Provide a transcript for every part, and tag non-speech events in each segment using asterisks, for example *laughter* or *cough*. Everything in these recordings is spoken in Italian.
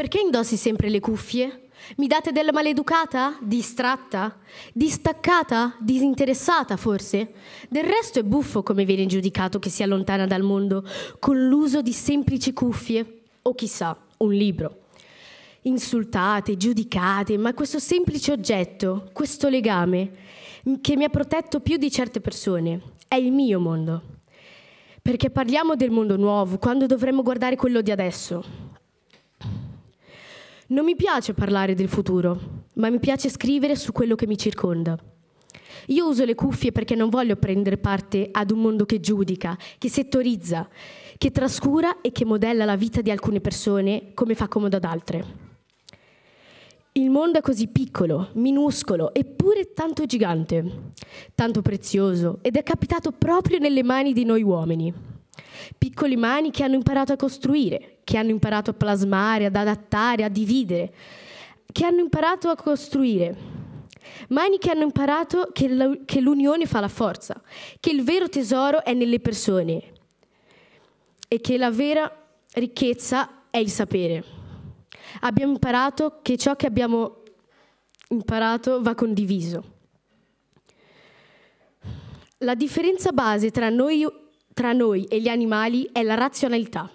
Perché indossi sempre le cuffie? Mi date della maleducata? Distratta? Distaccata? Disinteressata forse? Del resto è buffo come viene giudicato che si allontana dal mondo con l'uso di semplici cuffie o chissà, un libro. Insultate, giudicate, ma questo semplice oggetto, questo legame che mi ha protetto più di certe persone, è il mio mondo. Perché parliamo del mondo nuovo quando dovremmo guardare quello di adesso non mi piace parlare del futuro, ma mi piace scrivere su quello che mi circonda. Io uso le cuffie perché non voglio prendere parte ad un mondo che giudica, che settorizza, che trascura e che modella la vita di alcune persone come fa comodo ad altre. Il mondo è così piccolo, minuscolo, eppure tanto gigante, tanto prezioso ed è capitato proprio nelle mani di noi uomini. Piccole mani che hanno imparato a costruire, che hanno imparato a plasmare, ad adattare, a dividere, che hanno imparato a costruire. Mani che hanno imparato che l'unione fa la forza, che il vero tesoro è nelle persone e che la vera ricchezza è il sapere. Abbiamo imparato che ciò che abbiamo imparato va condiviso. La differenza base tra noi tra noi e gli animali è la razionalità.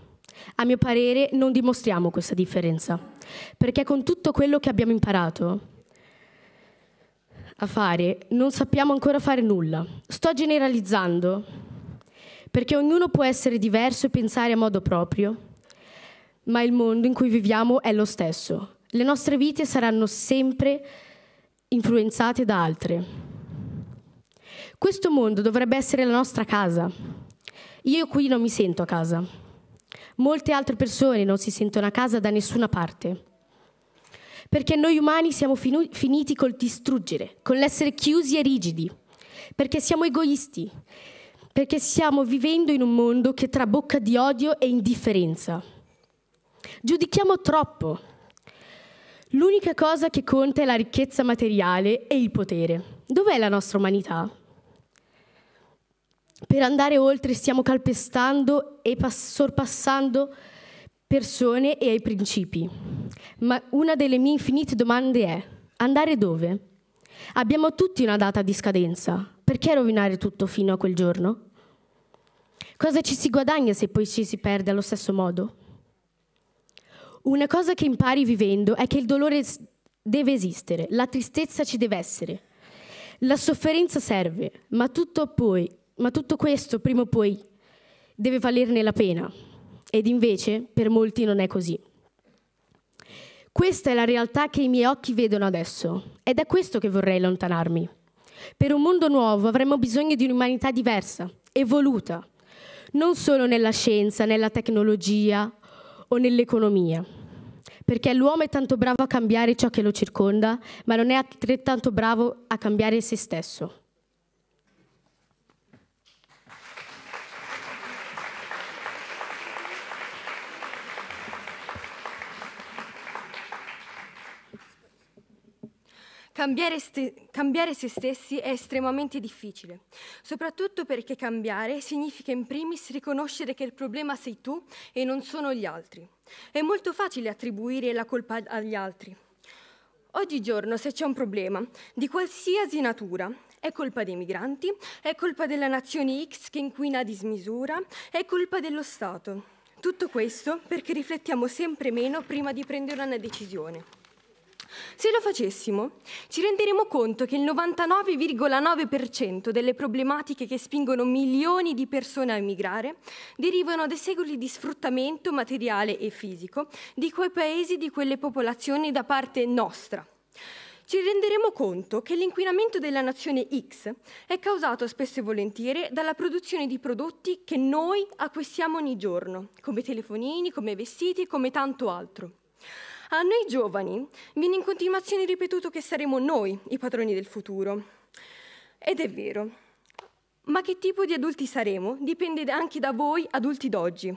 A mio parere non dimostriamo questa differenza, perché con tutto quello che abbiamo imparato a fare non sappiamo ancora fare nulla. Sto generalizzando, perché ognuno può essere diverso e pensare a modo proprio, ma il mondo in cui viviamo è lo stesso. Le nostre vite saranno sempre influenzate da altre. Questo mondo dovrebbe essere la nostra casa io qui non mi sento a casa. Molte altre persone non si sentono a casa da nessuna parte. Perché noi umani siamo finiti col distruggere, con l'essere chiusi e rigidi, perché siamo egoisti, perché stiamo vivendo in un mondo che trabocca di odio e indifferenza. Giudichiamo troppo. L'unica cosa che conta è la ricchezza materiale e il potere. Dov'è la nostra umanità? Per andare oltre stiamo calpestando e sorpassando persone e ai principi. Ma una delle mie infinite domande è, andare dove? Abbiamo tutti una data di scadenza, perché rovinare tutto fino a quel giorno? Cosa ci si guadagna se poi ci si perde allo stesso modo? Una cosa che impari vivendo è che il dolore deve esistere, la tristezza ci deve essere, la sofferenza serve, ma tutto poi ma tutto questo, prima o poi, deve valerne la pena. Ed invece, per molti non è così. Questa è la realtà che i miei occhi vedono adesso. Ed È da questo che vorrei allontanarmi. Per un mondo nuovo avremmo bisogno di un'umanità diversa, evoluta, non solo nella scienza, nella tecnologia o nell'economia. Perché l'uomo è tanto bravo a cambiare ciò che lo circonda, ma non è altrettanto bravo a cambiare se stesso. Cambiare, cambiare, se stessi è estremamente difficile, soprattutto perché cambiare significa in primis riconoscere che il problema sei tu e non sono gli altri. È molto facile attribuire la colpa agli altri. Oggigiorno se c'è un problema, di qualsiasi natura, è colpa dei migranti, è colpa della nazione X che inquina a dismisura, è colpa dello Stato. Tutto questo perché riflettiamo sempre meno prima di prendere una decisione. Se lo facessimo, ci renderemo conto che il 99,9% delle problematiche che spingono milioni di persone a emigrare derivano dai secoli di sfruttamento materiale e fisico di quei paesi, di quelle popolazioni da parte nostra ci renderemo conto che l'inquinamento della nazione X è causato spesso e volentieri dalla produzione di prodotti che noi acquistiamo ogni giorno, come telefonini, come vestiti, come tanto altro. A noi giovani viene in continuazione ripetuto che saremo noi i padroni del futuro. Ed è vero, ma che tipo di adulti saremo dipende anche da voi adulti d'oggi.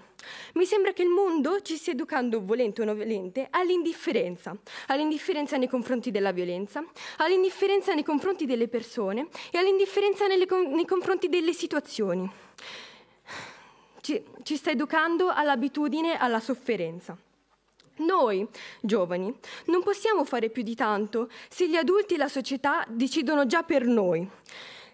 Mi sembra che il mondo ci stia educando, volente o non volente, all'indifferenza. All'indifferenza nei confronti della violenza, all'indifferenza nei confronti delle persone e all'indifferenza nei confronti delle situazioni. Ci, ci sta educando all'abitudine alla sofferenza. Noi, giovani, non possiamo fare più di tanto se gli adulti e la società decidono già per noi.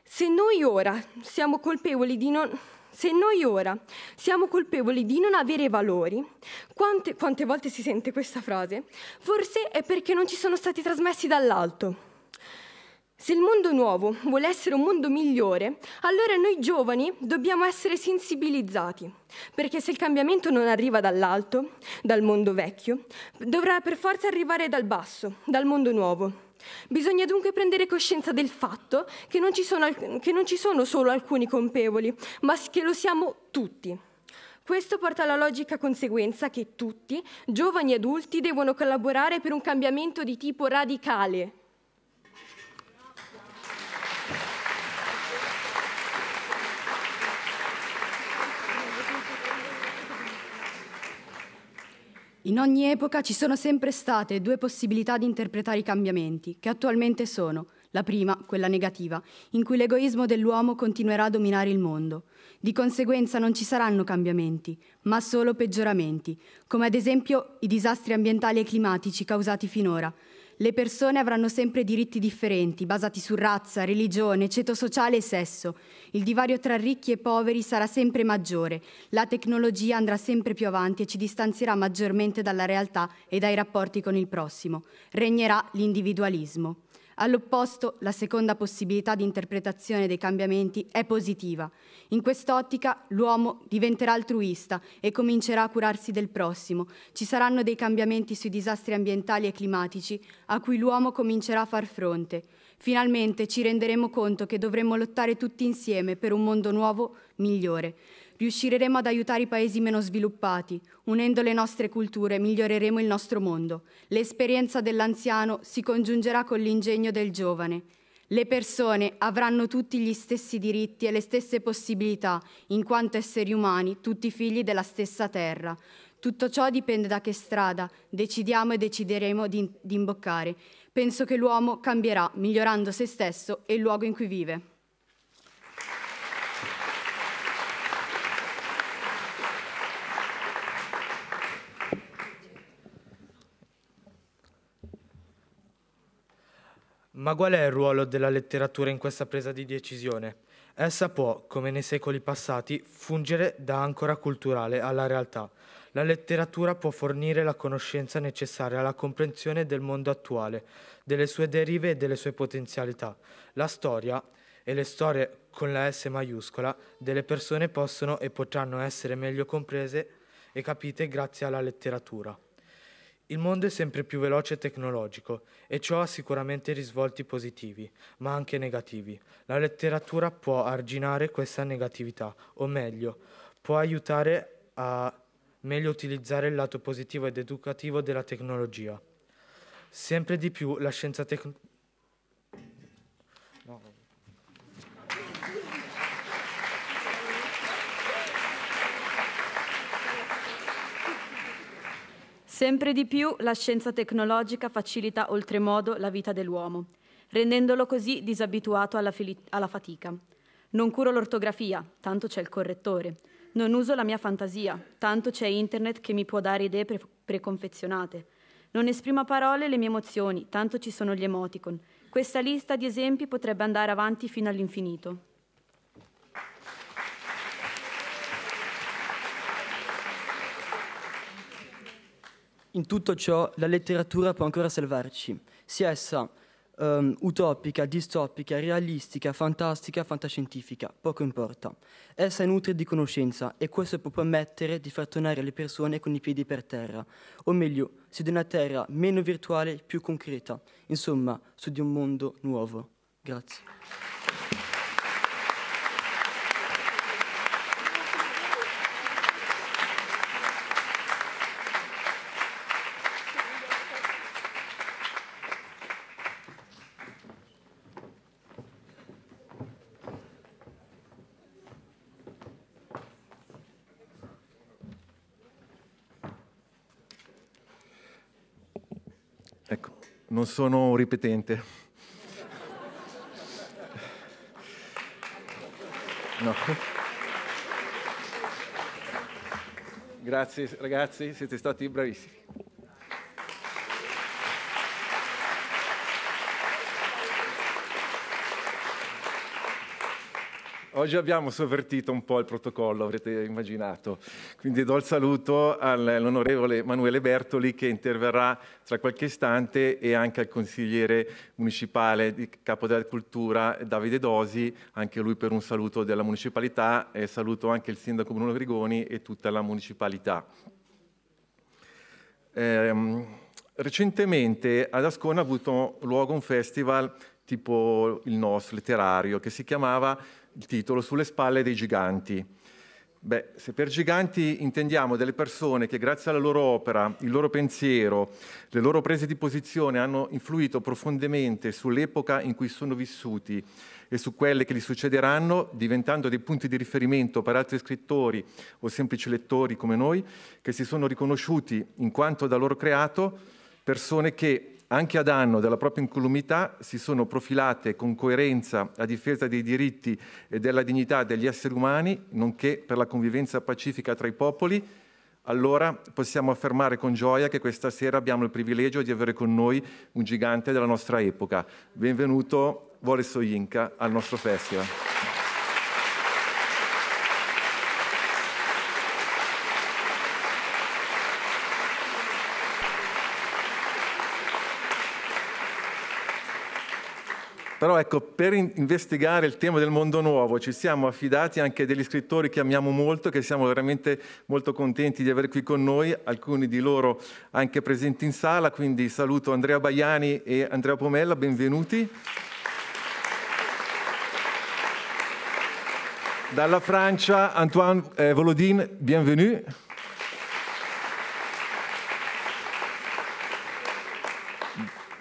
Se noi ora siamo colpevoli di non... Se noi ora siamo colpevoli di non avere valori, quante, quante volte si sente questa frase? Forse è perché non ci sono stati trasmessi dall'alto. Se il mondo nuovo vuole essere un mondo migliore, allora noi giovani dobbiamo essere sensibilizzati, perché se il cambiamento non arriva dall'alto, dal mondo vecchio, dovrà per forza arrivare dal basso, dal mondo nuovo. Bisogna dunque prendere coscienza del fatto che non ci sono, che non ci sono solo alcuni colpevoli, ma che lo siamo tutti. Questo porta alla logica conseguenza che tutti, giovani e adulti, devono collaborare per un cambiamento di tipo radicale, In ogni epoca ci sono sempre state due possibilità di interpretare i cambiamenti, che attualmente sono la prima, quella negativa, in cui l'egoismo dell'uomo continuerà a dominare il mondo. Di conseguenza non ci saranno cambiamenti, ma solo peggioramenti, come ad esempio i disastri ambientali e climatici causati finora, le persone avranno sempre diritti differenti, basati su razza, religione, ceto sociale e sesso. Il divario tra ricchi e poveri sarà sempre maggiore, la tecnologia andrà sempre più avanti e ci distanzierà maggiormente dalla realtà e dai rapporti con il prossimo. Regnerà l'individualismo. All'opposto, la seconda possibilità di interpretazione dei cambiamenti è positiva. In quest'ottica l'uomo diventerà altruista e comincerà a curarsi del prossimo. Ci saranno dei cambiamenti sui disastri ambientali e climatici a cui l'uomo comincerà a far fronte. Finalmente ci renderemo conto che dovremmo lottare tutti insieme per un mondo nuovo, migliore riusciremo ad aiutare i paesi meno sviluppati. Unendo le nostre culture miglioreremo il nostro mondo. L'esperienza dell'anziano si congiungerà con l'ingegno del giovane. Le persone avranno tutti gli stessi diritti e le stesse possibilità, in quanto esseri umani, tutti figli della stessa terra. Tutto ciò dipende da che strada decidiamo e decideremo di, imboccare. Penso che l'uomo cambierà, migliorando se stesso e il luogo in cui vive. Ma qual è il ruolo della letteratura in questa presa di decisione? Essa può, come nei secoli passati, fungere da ancora culturale alla realtà. La letteratura può fornire la conoscenza necessaria alla comprensione del mondo attuale, delle sue derive e delle sue potenzialità. La storia e le storie con la S maiuscola delle persone possono e potranno essere meglio comprese e capite grazie alla letteratura. Il mondo è sempre più veloce e tecnologico e ciò ha sicuramente risvolti positivi, ma anche negativi. La letteratura può arginare questa negatività, o meglio, può aiutare a meglio utilizzare il lato positivo ed educativo della tecnologia. Sempre di più la scienza tecnologica Sempre di più la scienza tecnologica facilita oltremodo la vita dell'uomo, rendendolo così disabituato alla, alla fatica. Non curo l'ortografia, tanto c'è il correttore. Non uso la mia fantasia, tanto c'è internet che mi può dare idee pre preconfezionate. Non esprimo a parole le mie emozioni, tanto ci sono gli emoticon. Questa lista di esempi potrebbe andare avanti fino all'infinito. In tutto ciò la letteratura può ancora salvarci, sia essa um, utopica, distopica, realistica, fantastica, fantascientifica, poco importa. Essa è nutre di conoscenza e questo può permettere di far tornare le persone con i piedi per terra, o meglio, su di una terra meno virtuale, più concreta, insomma, su di un mondo nuovo. Grazie. non sono un ripetente. No. Grazie ragazzi, siete stati bravissimi. Oggi abbiamo sovvertito un po' il protocollo, avrete immaginato. Quindi do il saluto all'onorevole Emanuele Bertoli che interverrà tra qualche istante e anche al consigliere municipale di Capo della Cultura Davide Dosi, anche lui per un saluto della municipalità e saluto anche il sindaco Bruno Grigoni e tutta la municipalità. Eh, recentemente ad Ascona ha avuto luogo un festival tipo il nostro letterario che si chiamava il titolo Sulle spalle dei giganti. Beh, se per giganti intendiamo delle persone che grazie alla loro opera, il loro pensiero, le loro prese di posizione hanno influito profondamente sull'epoca in cui sono vissuti e su quelle che gli succederanno, diventando dei punti di riferimento per altri scrittori o semplici lettori come noi, che si sono riconosciuti in quanto da loro creato, persone che anche a danno della propria incolumità, si sono profilate con coerenza a difesa dei diritti e della dignità degli esseri umani, nonché per la convivenza pacifica tra i popoli, allora possiamo affermare con gioia che questa sera abbiamo il privilegio di avere con noi un gigante della nostra epoca. Benvenuto Boris Soyinka al nostro festival. Però ecco, per investigare il tema del mondo nuovo ci siamo affidati anche degli scrittori che amiamo molto, che siamo veramente molto contenti di avere qui con noi, alcuni di loro anche presenti in sala, quindi saluto Andrea Baiani e Andrea Pomella, benvenuti. Dalla Francia, Antoine eh, Volodin, bienvenue.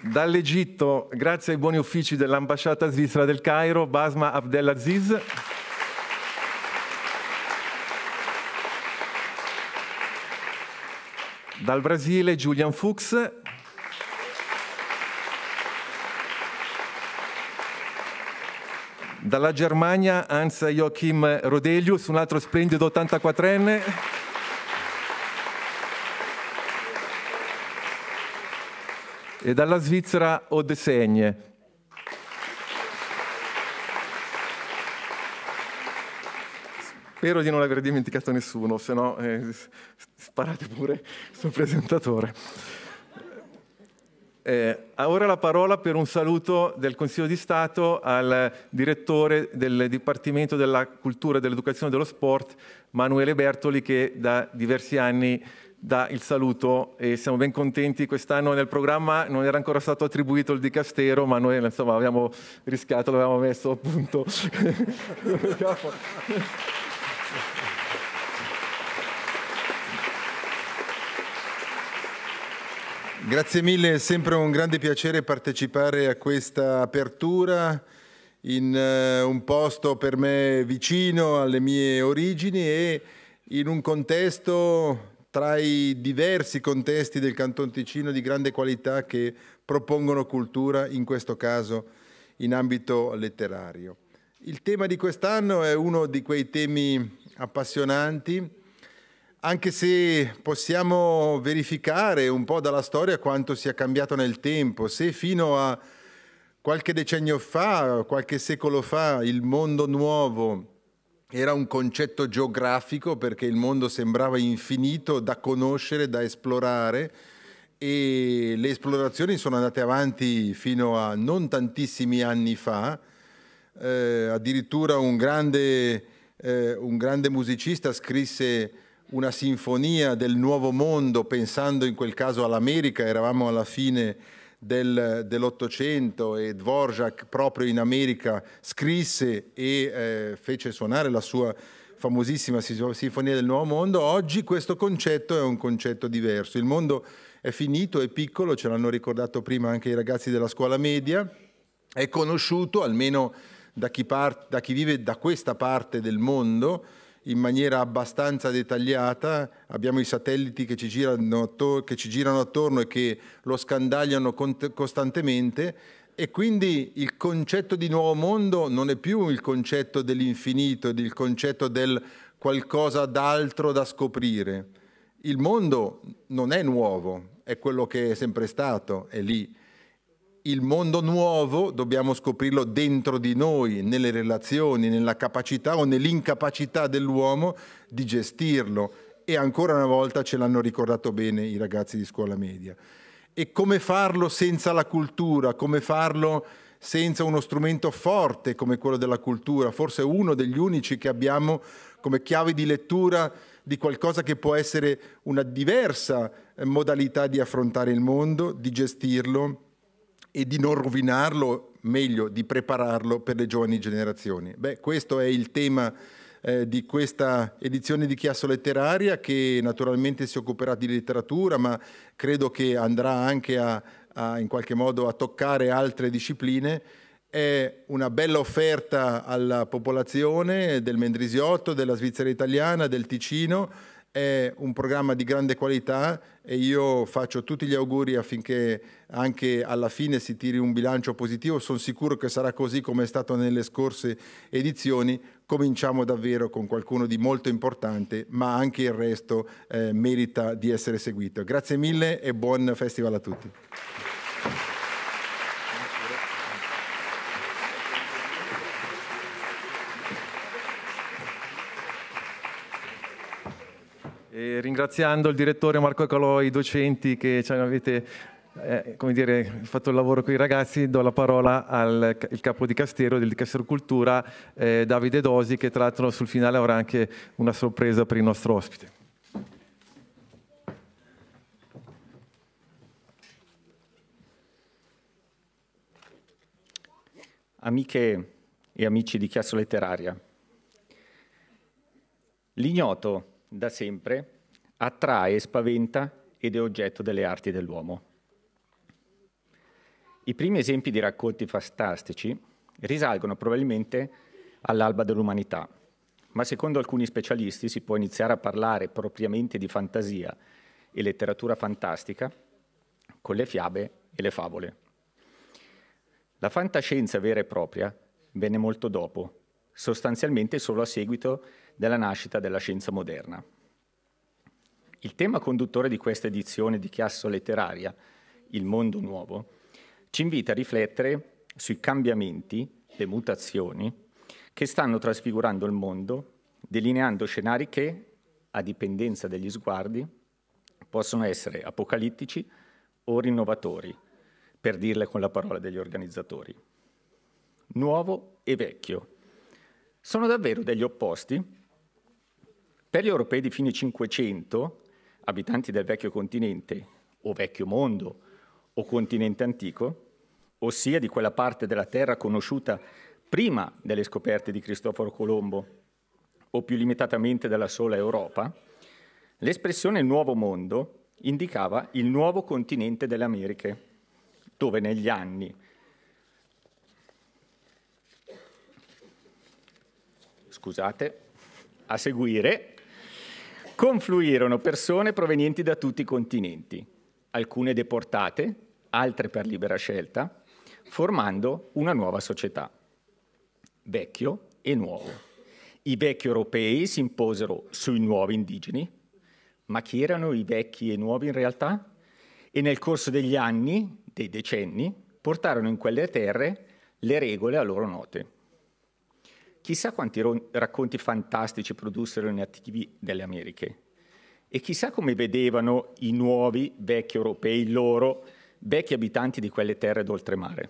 Dall'Egitto, grazie ai buoni uffici dell'ambasciata svizzera del Cairo, Basma Abdelaziz. Dal Brasile, Julian Fuchs. Dalla Germania, Hans Joachim Rodelius, un altro splendido 84enne. e dalla Svizzera Segne. Spero di non aver dimenticato nessuno, se no eh, sparate pure sul presentatore. Eh, ora la parola per un saluto del Consiglio di Stato al direttore del Dipartimento della Cultura, e dell'Educazione e dello Sport, Manuele Bertoli, che da diversi anni dà il saluto e siamo ben contenti. Quest'anno nel programma non era ancora stato attribuito il dicastero, ma noi insomma abbiamo rischiato, l'abbiamo messo appunto. *laughs* Grazie mille, è sempre un grande piacere partecipare a questa apertura in eh, un posto per me vicino alle mie origini e in un contesto tra i diversi contesti del Canton Ticino di grande qualità che propongono cultura, in questo caso in ambito letterario. Il tema di quest'anno è uno di quei temi appassionanti, anche se possiamo verificare un po' dalla storia quanto sia cambiato nel tempo, se fino a qualche decennio fa, qualche secolo fa, il mondo nuovo era un concetto geografico perché il mondo sembrava infinito da conoscere, da esplorare e le esplorazioni sono andate avanti fino a non tantissimi anni fa. Eh, addirittura un grande, eh, un grande musicista scrisse una sinfonia del nuovo mondo pensando in quel caso all'America, eravamo alla fine del, dell'Ottocento e Dvorak proprio in America scrisse e eh, fece suonare la sua famosissima Sinfonia del Nuovo Mondo, oggi questo concetto è un concetto diverso. Il mondo è finito, è piccolo, ce l'hanno ricordato prima anche i ragazzi della scuola media, è conosciuto almeno da chi, part, da chi vive da questa parte del mondo, in maniera abbastanza dettagliata, abbiamo i satelliti che ci girano, attor che ci girano attorno e che lo scandagliano costantemente e quindi il concetto di nuovo mondo non è più il concetto dell'infinito, il concetto del qualcosa d'altro da scoprire. Il mondo non è nuovo, è quello che è sempre stato, è lì il mondo nuovo dobbiamo scoprirlo dentro di noi, nelle relazioni, nella capacità o nell'incapacità dell'uomo di gestirlo. E ancora una volta ce l'hanno ricordato bene i ragazzi di scuola media. E come farlo senza la cultura, come farlo senza uno strumento forte come quello della cultura, forse uno degli unici che abbiamo come chiave di lettura di qualcosa che può essere una diversa eh, modalità di affrontare il mondo, di gestirlo e di non rovinarlo, meglio di prepararlo per le giovani generazioni. Beh, questo è il tema eh, di questa edizione di Chiasso Letteraria che naturalmente si occuperà di letteratura, ma credo che andrà anche a, a in qualche modo a toccare altre discipline è una bella offerta alla popolazione del Mendrisiotto, della Svizzera italiana, del Ticino è un programma di grande qualità e io faccio tutti gli auguri affinché anche alla fine si tiri un bilancio positivo. Sono sicuro che sarà così come è stato nelle scorse edizioni. Cominciamo davvero con qualcuno di molto importante, ma anche il resto eh, merita di essere seguito. Grazie mille e buon festival a tutti. ringraziando il direttore Marco Calò i docenti che ci avete eh, come dire, fatto il lavoro con i ragazzi, do la parola al capo di Castero, del Castero Cultura, eh, Davide Dosi, che tra l'altro sul finale avrà anche una sorpresa per il nostro ospite. Amiche e amici di Chiasso Letteraria, l'ignoto da sempre attrae, spaventa ed è oggetto delle arti dell'uomo. I primi esempi di racconti fantastici risalgono probabilmente all'alba dell'umanità, ma secondo alcuni specialisti si può iniziare a parlare propriamente di fantasia e letteratura fantastica con le fiabe e le favole. La fantascienza vera e propria venne molto dopo, sostanzialmente solo a seguito della nascita della scienza moderna. Il tema conduttore di questa edizione di Chiasso Letteraria, Il Mondo Nuovo, ci invita a riflettere sui cambiamenti, le mutazioni, che stanno trasfigurando il mondo, delineando scenari che, a dipendenza degli sguardi, possono essere apocalittici o rinnovatori, per dirle con la parola degli organizzatori. Nuovo e vecchio. Sono davvero degli opposti? Per gli europei di fine Cinquecento abitanti del vecchio continente o vecchio mondo o continente antico, ossia di quella parte della Terra conosciuta prima delle scoperte di Cristoforo Colombo o più limitatamente della sola Europa, l'espressione nuovo mondo indicava il nuovo continente delle Americhe, dove negli anni scusate, a seguire confluirono persone provenienti da tutti i continenti, alcune deportate, altre per libera scelta, formando una nuova società, vecchio e nuovo. I vecchi europei si imposero sui nuovi indigeni, ma chi erano i vecchi e nuovi in realtà? E nel corso degli anni, dei decenni, portarono in quelle terre le regole a loro note chissà quanti ro- racconti fantastici produssero i nativi delle Americhe e chissà come vedevano i nuovi vecchi europei, loro vecchi abitanti di quelle terre d'oltremare.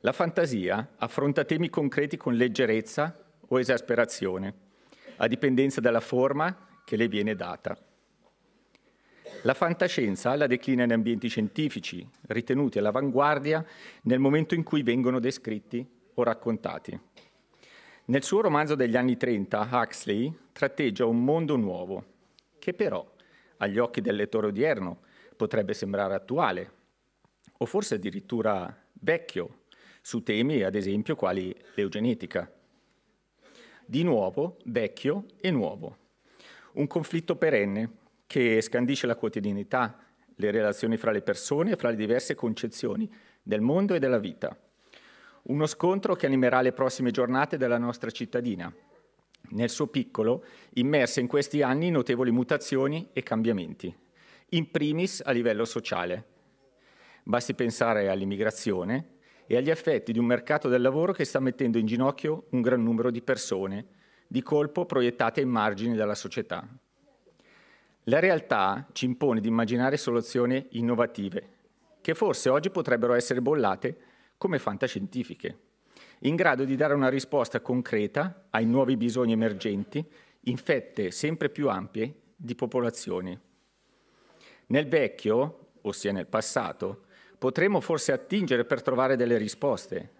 La fantasia affronta temi concreti con leggerezza o esasperazione, a dipendenza dalla forma che le viene data. La fantascienza la declina in ambienti scientifici, ritenuti all'avanguardia nel momento in cui vengono descritti o raccontati. Nel suo romanzo degli anni 30, Huxley tratteggia un mondo nuovo, che però, agli occhi del lettore odierno, potrebbe sembrare attuale, o forse addirittura vecchio, su temi, ad esempio, quali l'eugenetica. Di nuovo, vecchio e nuovo. Un conflitto perenne che scandisce la quotidianità, le relazioni fra le persone e fra le diverse concezioni del mondo e della vita. Uno scontro che animerà le prossime giornate della nostra cittadina, nel suo piccolo, immersa in questi anni in notevoli mutazioni e cambiamenti, in primis a livello sociale. Basti pensare all'immigrazione e agli effetti di un mercato del lavoro che sta mettendo in ginocchio un gran numero di persone, di colpo proiettate in margine della società. La realtà ci impone di immaginare soluzioni innovative, che forse oggi potrebbero essere bollate come fantascientifiche, in grado di dare una risposta concreta ai nuovi bisogni emergenti in fette sempre più ampie di popolazioni. Nel vecchio, ossia nel passato, potremo forse attingere per trovare delle risposte,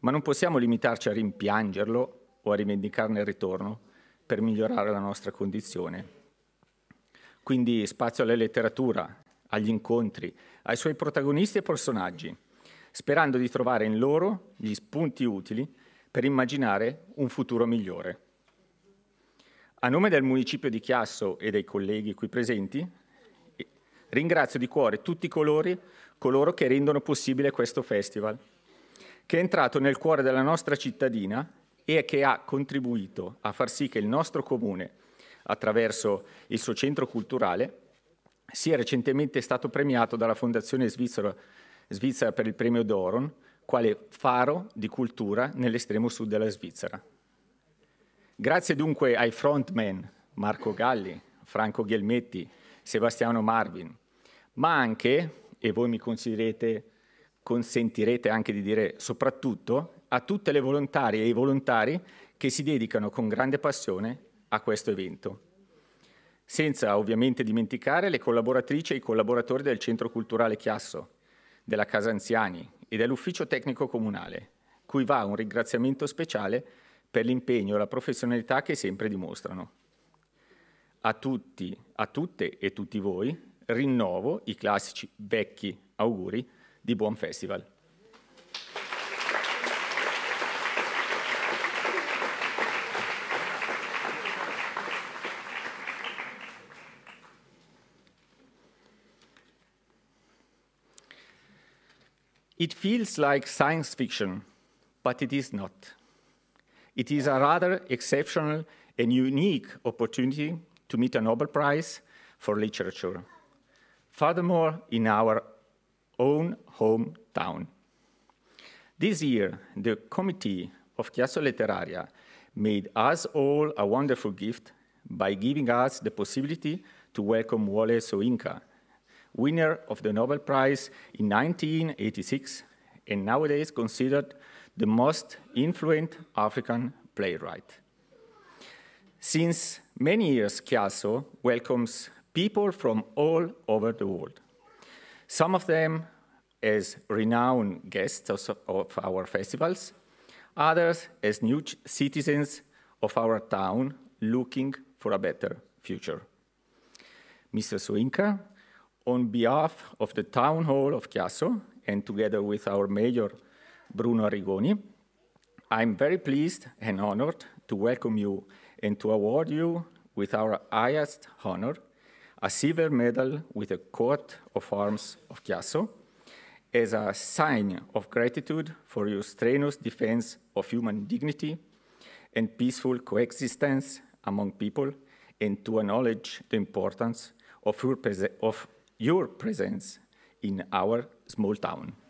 ma non possiamo limitarci a rimpiangerlo o a rivendicarne il ritorno per migliorare la nostra condizione. Quindi spazio alla letteratura, agli incontri, ai suoi protagonisti e personaggi, sperando di trovare in loro gli spunti utili per immaginare un futuro migliore. A nome del municipio di Chiasso e dei colleghi qui presenti, eh, ringrazio di cuore tutti colori, coloro che rendono possibile questo festival, che è entrato nel cuore della nostra cittadina e che ha contribuito a far sì che il nostro comune, attraverso il suo centro culturale, sia recentemente stato premiato dalla Fondazione Svizzera Svizzera per il premio Doron, quale faro di cultura nell'estremo sud della Svizzera. Grazie dunque ai frontman Marco Galli, Franco Ghelmetti, Sebastiano Marvin, ma anche, e voi mi consentirete anche di dire soprattutto, a tutte le volontarie e i volontari che si dedicano con grande passione a questo evento. Senza ovviamente dimenticare le collaboratrici e i collaboratori del Centro Culturale Chiasso, della Casa Anziani e dell'Ufficio Tecnico Comunale, cui va un ringraziamento speciale per l'impegno e la professionalità che sempre dimostrano. A tutti, a tutte e tutti voi rinnovo i classici vecchi auguri di buon festival. It feels like science fiction, but it is not. It is a rather exceptional and unique opportunity to meet a Nobel Prize for literature. Furthermore, in our own hometown. This year, the committee of Chiasso Letteraria made us all a wonderful gift by giving us the possibility to welcome Wole Soyinka winner of the Nobel Prize in 1986 and nowadays considered the most influential African playwright. Since many years, Chiasso welcomes people from all over the world. Some of them as renowned guests of our festivals, others as new citizens of our town looking for a better future. Mr. Swinker, on behalf of the town hall of Chiasso and together with our mayor, Bruno Arrigoni, I'm very pleased and honored to welcome you and to award you with our highest honor, a silver medal with a coat of arms of Chiasso, as a sign of gratitude for your strenuous defense of human dignity and peaceful coexistence among people, and to acknowledge the importance of your, of your presence in our small town.